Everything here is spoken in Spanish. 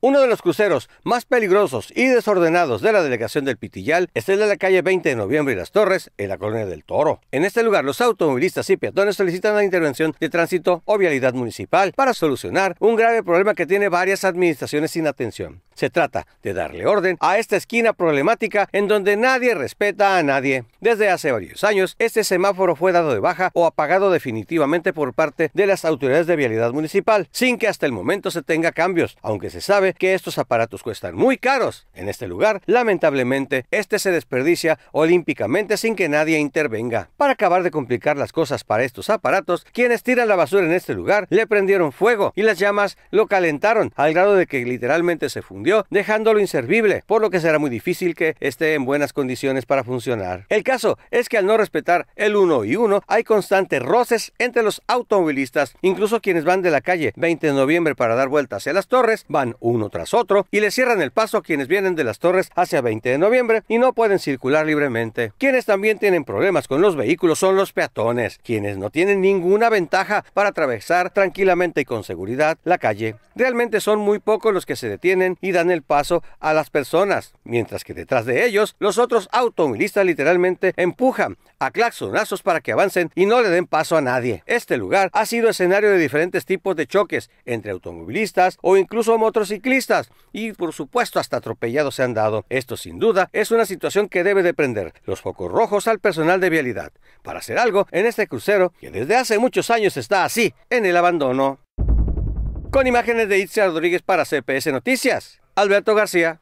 Uno de los cruceros más peligrosos y desordenados de la delegación del Pitillal es el de la calle 20 de Noviembre y Las Torres, en la colonia del Toro. En este lugar, los automovilistas y peatones solicitan la intervención de tránsito o vialidad municipal para solucionar un grave problema que tiene varias administraciones sin atención. Se trata de darle orden a esta esquina problemática en donde nadie respeta a nadie. Desde hace varios años, este semáforo fue dado de baja o apagado definitivamente por parte de las autoridades de vialidad municipal, sin que hasta el momento se tenga cambios, aunque se sabe que estos aparatos cuestan muy caros. En este lugar, lamentablemente, este se desperdicia olímpicamente sin que nadie intervenga. Para acabar de complicar las cosas para estos aparatos, quienes tiran la basura en este lugar le prendieron fuego y las llamas lo calentaron al grado de que literalmente se fundió dejándolo inservible, por lo que será muy difícil que esté en buenas condiciones para funcionar. El caso es que al no respetar el uno y uno, hay constantes roces entre los automovilistas, incluso quienes van de la calle 20 de noviembre para dar vuelta hacia las torres, van uno tras otro y le cierran el paso a quienes vienen de las torres hacia 20 de noviembre y no pueden circular libremente. Quienes también tienen problemas con los vehículos son los peatones, quienes no tienen ninguna ventaja para atravesar tranquilamente y con seguridad la calle. Realmente son muy pocos los que se detienen y dan el paso a las personas, mientras que detrás de ellos los otros automovilistas literalmente empujan a claxonazos para que avancen y no le den paso a nadie. Este lugar ha sido escenario de diferentes tipos de choques entre automovilistas o incluso motociclistas y por supuesto hasta atropellados se han dado. Esto sin duda es una situación que debe de prender los focos rojos al personal de vialidad para hacer algo en este crucero que desde hace muchos años está así, en el abandono. Con imágenes de Itzia Rodríguez para CPS Noticias. Alberto García.